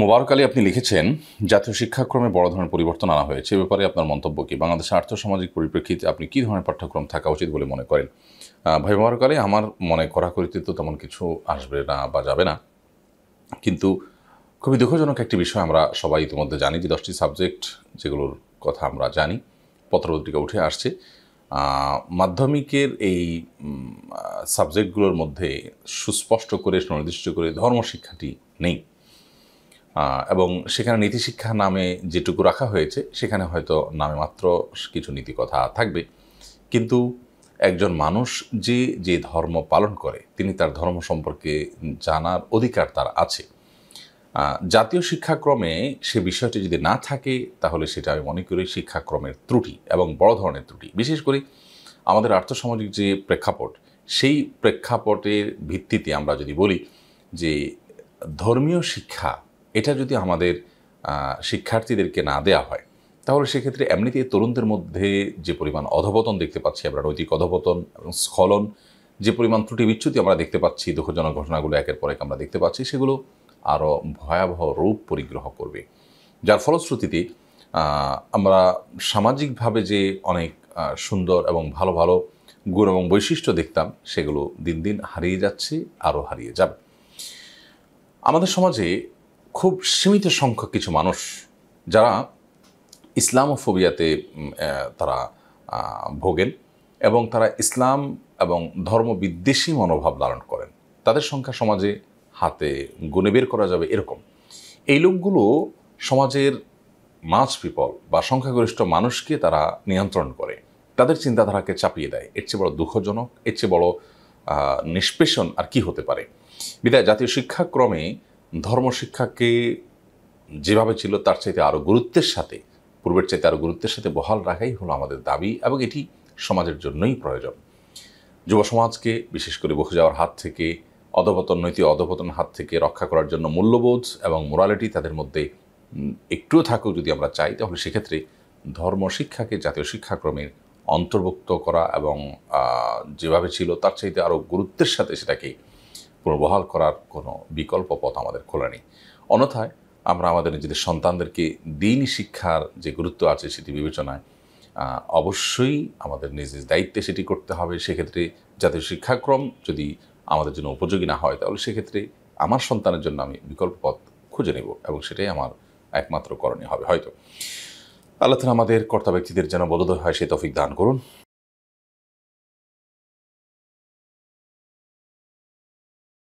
মোবারক আলী আপনি লিখেছেন জাতীয় শিক্ষাক্রমে বড় ধরনের পরিবর্তন আনা হয়েছে এ ব্যাপারে আপনার মন্তব্য কি বাংলাদেশের আর্থসামাজিক পরিপ্রেক্ষিতে আপনি কী ধরনের পাঠ্যক্রম থাকা উচিত বলে মনে করেন ভাই মোবারক আলী আমার মনে করিতে তো তেমন কিছু আসবে না বা যাবে না কিন্তু খুবই দুঃখজনক একটি বিষয় আমরা সবাই ইতিমধ্যে জানি যে দশটি সাবজেক্ট যেগুলোর কথা আমরা জানি পত্রপত্রিকা উঠে আসছে মাধ্যমিকের এই সাবজেক্টগুলোর মধ্যে সুস্পষ্ট করে সুনির্দিষ্ট করে ধর্মশিক্ষাটি নেই এবং সেখানে নীতিশিক্ষা নামে যেটুকু রাখা হয়েছে সেখানে হয়তো নামে মাত্র কিছু নীতিকথা থাকবে কিন্তু একজন মানুষ যে যে ধর্ম পালন করে তিনি তার ধর্ম সম্পর্কে জানার অধিকার তার আছে জাতীয় শিক্ষাক্রমে সে বিষয়টি যদি না থাকে তাহলে সেটা আমি মনে করি শিক্ষাক্রমের ত্রুটি এবং বড় ধরনের ত্রুটি বিশেষ করে আমাদের আর্থসামাজিক যে প্রেক্ষাপট সেই প্রেক্ষাপটের ভিত্তিতে আমরা যদি বলি যে ধর্মীয় শিক্ষা এটা যদি আমাদের শিক্ষার্থীদেরকে না দেয়া হয় তাহলে সেক্ষেত্রে এমনিতে তরুণদের মধ্যে যে পরিমাণ অধপতন দেখতে পাচ্ছি আমরা নৈতিক অধপতন এবং স্খলন যে পরিমাণ ত্রুটি বিচ্ছুতি আমরা দেখতে পাচ্ছি দুঃখজনক ঘটনাগুলো একের পর এক আমরা দেখতে পাচ্ছি সেগুলো আরও ভয়াবহ রূপ পরিগ্রহ করবে যার ফলশ্রুতিতে আমরা সামাজিকভাবে যে অনেক সুন্দর এবং ভালো ভালো গুণ এবং বৈশিষ্ট্য দেখতাম সেগুলো দিন দিন হারিয়ে যাচ্ছে আরও হারিয়ে যাবে আমাদের সমাজে খুব সীমিত সংখ্যক কিছু মানুষ যারা ইসলামোফোবিয়াতে তারা ভোগেন এবং তারা ইসলাম এবং ধর্মবিদ্বেষী মনোভাব ধারণ করেন তাদের সংখ্যা সমাজে হাতে গুনে বের করা যাবে এরকম এই লোকগুলো সমাজের মাছ পিপল বা সংখ্যাগরিষ্ঠ মানুষকে তারা নিয়ন্ত্রণ করে তাদের চিন্তাধারাকে চাপিয়ে দেয় এর চেয়ে বড় দুঃখজনক এর চেয়ে বড় নিষ্পেষণ আর কি হতে পারে বিদায় জাতীয় শিক্ষাক্রমে ধর্মশিক্ষাকে যেভাবে ছিল তার চাইতে আরও গুরুত্বের সাথে পূর্বের চাইতে আরও গুরুত্বের সাথে বহাল রাখাই হলো আমাদের দাবি এবং এটি সমাজের জন্যই প্রয়োজন যুব সমাজকে বিশেষ করে বসে যাওয়ার হাত থেকে অধপতন নৈতিক অধপতন হাত থেকে রক্ষা করার জন্য মূল্যবোধ এবং মোরালিটি তাদের মধ্যে একটুও থাকুক যদি আমরা চাই তাহলে সেক্ষেত্রে ধর্ম শিক্ষাকে জাতীয় শিক্ষাক্রমের অন্তর্ভুক্ত করা এবং যেভাবে ছিল তার চাইতে আরও গুরুত্বের সাথে সেটাকে পুনর্বহাল করার কোনো বিকল্প পথ আমাদের খোলা নেই অন্যথায় আমরা আমাদের নিজেদের সন্তানদেরকে দিন শিক্ষার যে গুরুত্ব আছে সেটি বিবেচনায় অবশ্যই আমাদের নিজ নিজ দায়িত্বে সেটি করতে হবে সেক্ষেত্রে জাতীয় শিক্ষাক্রম যদি আমাদের জন্য উপযোগী না হয় তাহলে সেক্ষেত্রে আমার সন্তানের জন্য আমি বিকল্প পথ খুঁজে নেব এবং সেটাই আমার একমাত্র করণীয় হবে হয়তো আল্লাহ আমাদের কর্তা ব্যক্তিদের যেন বদল হয় সে তফিক দান করুন